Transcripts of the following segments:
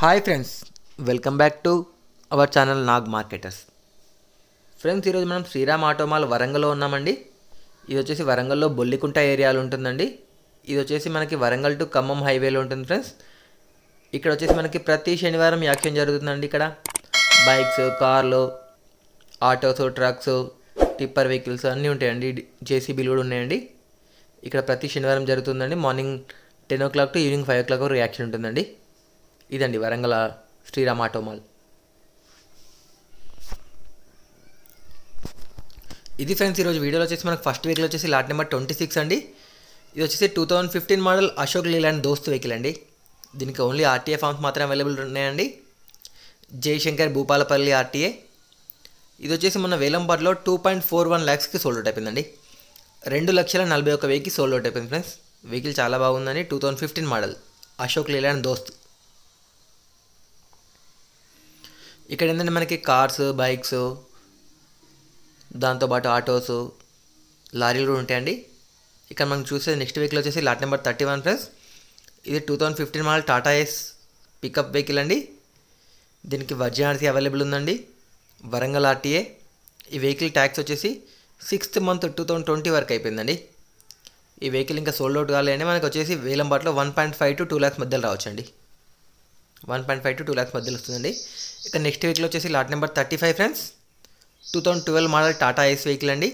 hi friends welcome back to our channel Nag marketers friends ఈరోజు మనం Sriram auto mall వరంగల్లో ఉన్నామండి ఇది వచ్చేసి వరంగల్లో బొల్లికుంట ఏరియాలో ఉంటుందండి ఇది వచ్చేసి మనకి వరంగల్ టు ఖమ్మం హైవేలో ఉంటుంది ఫ్రెండ్స్ ఇక్కడ వచ్చేసి మనకి ప్రతి శనివారం యాక్షన్ జరుగుతుందండి ఇక్కడ బైక్స్ కార్లు ఆటోస్ ట్రక్స్ టిప్పర్ వెహికల్స్ అన్నీ ఉంటాయండి జేసీబీలు కూడా ఉన్నాయండి ఇక్కడ ప్రతి శనివారం జరుగుతుందండి morning ten o'clock to evening five o'clock reaction ఉంటుందండి ఇదండి వరంగల్ శ్రీరామ్ ఆటోమాల్ ఇది ఫ్రెండ్స్ ఈరోజు వీడియోలో వచ్చేసి మనకు ఫస్ట్ వెహికల్ వచ్చేసి లాట్ నెంబర్ ట్వంటీ సిక్స్ అండి ఇది వచ్చేసి two thousand fifteen model Ashok Leyland Dost vehicle అండి దీనికి ఓన్లీ ఆర్టీఏ ఫామ్స్ మాత్రమే అవైలబుల్ ఉన్నాయండి జయశంకర్ భూపాలపల్లి ఆర్టీఏ ఇది వచ్చేసి మన వేలంపాట్లో టూ పాయింట్ ఫోర్ వన్ ల్యాక్స్కి సోల్డ్ అవుట్ అయిపోయిందండి రెండు లక్షల నలభై ఒక వెయ్యికి సోల్డ్ అవుట్ అయిపోయింది ఫ్రెండ్స్ వెహికల్ చాలా బాగుందండి two thousand fifteen model Ashok Leyland Dost ఇక్కడ ఏంటంటే మనకి కార్స్ బైక్స్ దాంతోపాటు ఆటోస్ లారీలు కూడా ఉంటాయండి ఇక్కడ మనం చూసేది నెక్స్ట్ వెహికల్ వచ్చేసి lot number thirty one plus ఇది two thousand fifteen model Tata Ace pickup vehicle అండి దీనికి వర్జినాలిటీ అవైలబుల్ ఉందండి వరంగల్ ఆర్టీఏ ఈ వెహికల్ ట్యాక్స్ వచ్చేసి sixth month two thousand twenty వరకు అయిపోయిందండి ఈ వెహికల్ ఇంకా సోల్డ్ అవుట్ కాలేదండి మనకు వచ్చేసి వేలంబాట్లో one point five to two lakhs మధ్యలో రావచ్చండి one point five to two lakhs మధ్యలో వస్తుందండి ఇక నెక్స్ట్ వెహికల్ వచ్చేసి lot number thirty five friends two thousand twelve model Tata Ace vehicle అండి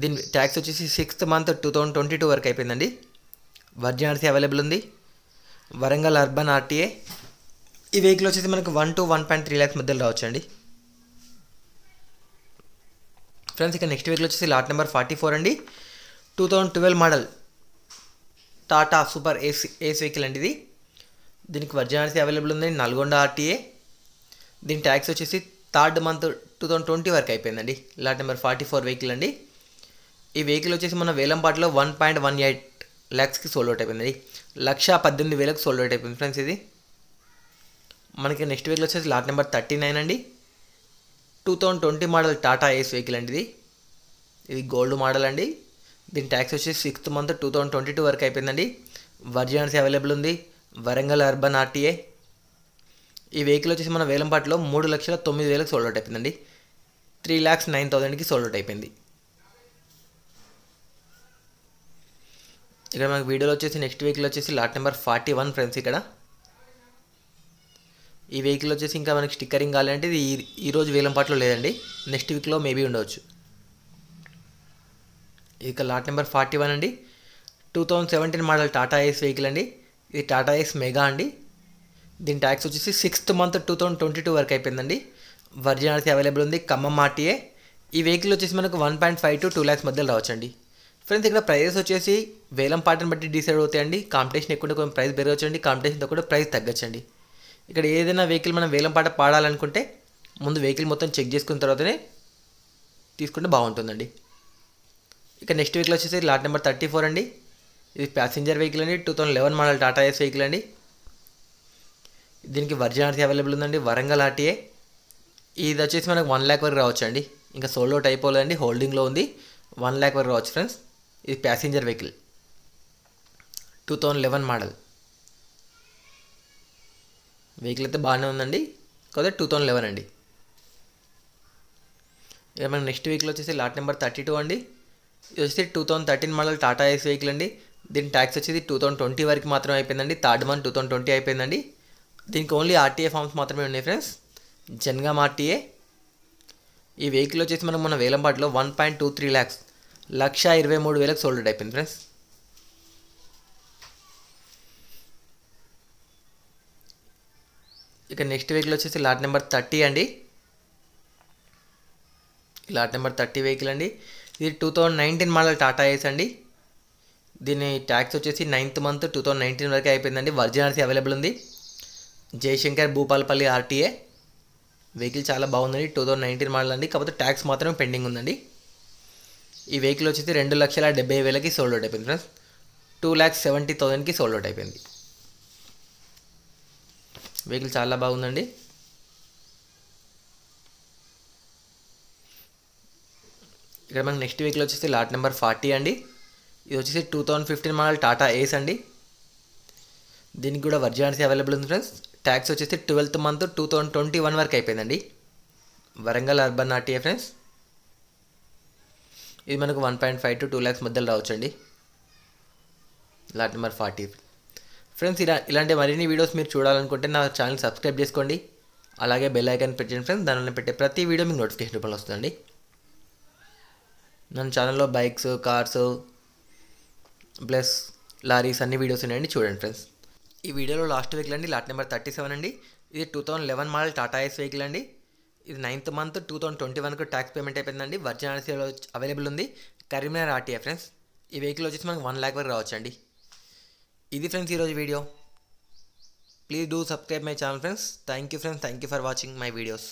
దీని ట్యాక్స్ వచ్చేసి sixth month two thousand twenty two వరకు అయిపోయిందండి వర్జినర్సీ ఆర్సీ అవైలబుల్ ఉంది వరంగల్ అర్బన్ ఆర్టీఏ ఈ వెహికల్ వచ్చేసి మనకు one to one point three lakhs మధ్యలో రావచ్చు అండి ఫ్రెండ్స్ ఇక నెక్స్ట్ వెహికల్ వచ్చేసి లాట్ నెంబర్ ఫార్టీ ఫోర్ అండి two thousand twelve model Tata super Ace Ace vehicle అండి ఇది దీనికి వర్జినాలిటీ అవైలబుల్ ఉందండి నల్గొండ ఆర్టీఏ దీని ట్యాక్స్ వచ్చేసి third month two thousand twenty వరకు అయిపోయిందండి lot number forty four vehicle అండి ఈ వెహికల్ వచ్చేసి మన వేలంపాట్లో వన్ పాయింట్ వన్ ఎయిట్ ల్యాక్స్కి సోల్డ్ అవుట్ అయిపోయింది లక్ష పద్దెనిమిది వేలకు సోల్డ్ అవుట్ అయిపోయింది ఫ్రెండ్స్ ఇది మనకి నెక్స్ట్ వెహికల్ వచ్చేసి లాట్ నెంబర్ థర్టీ నైన్ అండి two thousand twenty model Tata Ace vehicle అండి ఇది ఇది గోల్డ్ మోడల్ అండి దీని ట్యాక్స్ వచ్చేసి sixth month two thousand twenty two వరకు అయిపోయిందండి వర్జన్స్ అవైలబుల్ ఉంది వరంగల్ అర్బన్ ఆర్టీఏ ఈ వెహికల్ వచ్చేసి మన వేలంపాట్లో మూడు లక్షల తొమ్మిది వేలకు సోల్డ్ అవుట్ అయిపోయిందండి త్రీ ల్యాక్స్ నైన్ థౌజండ్కి సోల్డ్ అవుట్ అయిపోయింది ఇక్కడ మనకు వీడియోలో వచ్చేసి నెక్స్ట్ వెహికల్ వచ్చేసి lot number forty one friends ఇక్కడ ఈ వెహికల్ వచ్చేసి ఇంకా మనకి స్టిక్కరింగ్ కావాలంటే ఇది ఈరోజు వేలంపాట్లో లేదండి నెక్స్ట్ వీక్లో మేబీ ఉండవచ్చు ఇక లాట్ నెంబర్ ఫార్టీ వన్ అండి two thousand seventeen model Tata Ace vehicle అండి ఇది టాటా ఎక్స్ మెగా అండి దీని ట్యాక్స్ వచ్చేసి sixth month two thousand twenty two వరకు అయిపోయిందండి వర్జిన్ ఆర్సీ అవైలబుల్ ఉంది ఖమ్మం ఆర్టీఏ ఈ వెహికల్ వచ్చేసి మనకు one point five to two lakhs మధ్యలో రావచ్చండి ఫ్రెండ్స్ ఇక్కడ ప్రైజెస్ వచ్చేసి వేలం పాటను బట్టి డిసైడ్ అవుతాయండి కాంపిటీషన్ ఎక్కువ కొంచెం ప్రైస్ పెరగచ్చండి కాంపిటీషన్తో కూడా ప్రైస్ తగ్గచ్చండి ఇక్కడ ఏదైనా వెహికల్ మనం వేలం పాట పాడాలనుకుంటే ముందు వెహికల్ మొత్తం చెక్ చేసుకున్న తర్వాతనే తీసుకుంటే బాగుంటుందండి ఇక నెక్స్ట్ వెహికల్ వచ్చేసి లాట్ నెంబర్ థర్టీ ఫోర్ అండి ఇది ప్యాసింజర్ వెహికల్ అండి two thousand eleven model Tata Ace vehicle అండి దీనికి వర్జన్ ఆర్టీ అవైలబుల్ ఉందండి వరంగల్ ఆర్టీఏ ఇది వచ్చేసి మనకు వన్ ల్యాక్ వరకు రావచ్చు అండి ఇంకా సోల్డౌట్ అండి హోల్డింగ్లో ఉంది వన్ ల్యాక్ వరకు రావచ్చు ఫ్రెండ్స్ ఇది passenger vehicle two thousand eleven model vehicle అయితే బాగానే ఉందండి కాకపోతే టూ థౌసండ్ లెవెన్ అండి ఇక మనకి నెక్స్ట్ వెహికల్ వచ్చేసి లాట్ నెంబర్ థర్టీ టూ అండి ఇది వచ్చేసి two thousand thirteen model Tata Ace vehicle అండి దీని ట్యాక్స్ వచ్చేది టూ థౌసండ్ ట్వంటీ వరకు మాత్రమే అయిపోయిందండి third month two thousand twenty అయిపోయిందండి దీనికి ఓన్లీ ఆర్టీఏ ఫామ్స్ మాత్రమే ఉన్నాయి ఫ్రెండ్స్ జన్గామ్ ఆర్టీఏ ఈ వెహికల్ వచ్చేసి మనం మన వేలంపాటిలో one point two three lakhs లక్ష ఇరవై మూడు వేలకు సోల్డ్ అయిపోయింది ఫ్రెండ్స్ ఇక నెక్స్ట్ వెహికల్ వచ్చేసి లాట్ నెంబర్ థర్టీ అండి లాట్ నెంబర్ థర్టీ వెహికల్ అండి ఇది two thousand nineteen model Tata Ace అండి దీని ట్యాక్స్ వచ్చేసి ninth month two thousand nineteen వరకు అయిపోయిందండి వర్జిన్ అవైలబుల్ ఉంది జయశంకర్ భూపాలపల్లి ఆర్టీఏ వెహికల్ చాలా బాగుందండి టూ థౌజండ్ నైన్టీన్ మోడల్ అండి కాకపోతే ట్యాక్స్ మాత్రమే పెండింగ్ ఉందండి ఈ వెహికల్ వచ్చేసి రెండు లక్షల డెబ్బై వేలకి సోల్డ్ అవుట్ అయిపోయింది ఫ్రెండ్స్ టూ ల్యాక్స్ సెవెంటీ థౌజండ్కి సోల్డ్ అవుట్ అయిపోయింది వెహికల్ చాలా బాగుందండి ఇక్కడ మనకి నెక్స్ట్ వెహికల్ వచ్చేసి లాట్ నెంబర్ ఫార్టీ అండి ఇది వచ్చేసి two thousand fifteen model Tata Ace అండి దీనికి కూడా వర్జాన్సీ అవైలబుల్ ఉంది ఫ్రెండ్స్ ట్యాక్స్ వచ్చేసి twelfth month two thousand twenty one వరకు అయిపోయిందండి వరంగల్ అర్బన్ ఆర్టీఏ ఫ్రెండ్స్ ఇది మనకు one point five to two lakhs మధ్యలో రావచ్చండి లాట్ నెంబర్ ఫార్టీ ఫ్రెండ్స్ ఇలా ఇలాంటి మరిన్ని వీడియోస్ మీరు చూడాలనుకుంటే నా ఛానల్ సబ్స్క్రైబ్ చేసుకోండి అలాగే బెల్ ఐకాన్ పెట్టండి ఫ్రెండ్స్ దానిలో పెట్టే ప్రతి వీడియో మీకు నోటిఫికేషన్ రూపంలో వస్తుందండి నన్ను ఛానల్లో బైక్స్ కార్స్ ప్లస్ లారీస్ అన్ని వీడియోస్ ఉన్నాయండి చూడండి ఫ్రెండ్స్ ఈ వీడియోలో లాస్ట్ వెహికల్ అండి లాట్ నెంబర్ థర్టీ సెవెన్ అండి ఇది two thousand eleven model Tata Ace vehicle అండి ఇది ninth month two thousand twenty వన్కు ట్యాక్స్ పేమెంట్ అయిపోయిందండి వర్జిన్ అవైలబుల్ ఉంది కరీంనగర్ ఆర్టీఏ ఫ్రెండ్స్ ఈ వెహికల్ వచ్చేసి మనకు వన్ ల్యాక్ వరకు రావచ్చు అండి ఇది ఫ్రెండ్స్ ఈరోజు video please do subscribe my channel friends thank you friends thank you for watching my videos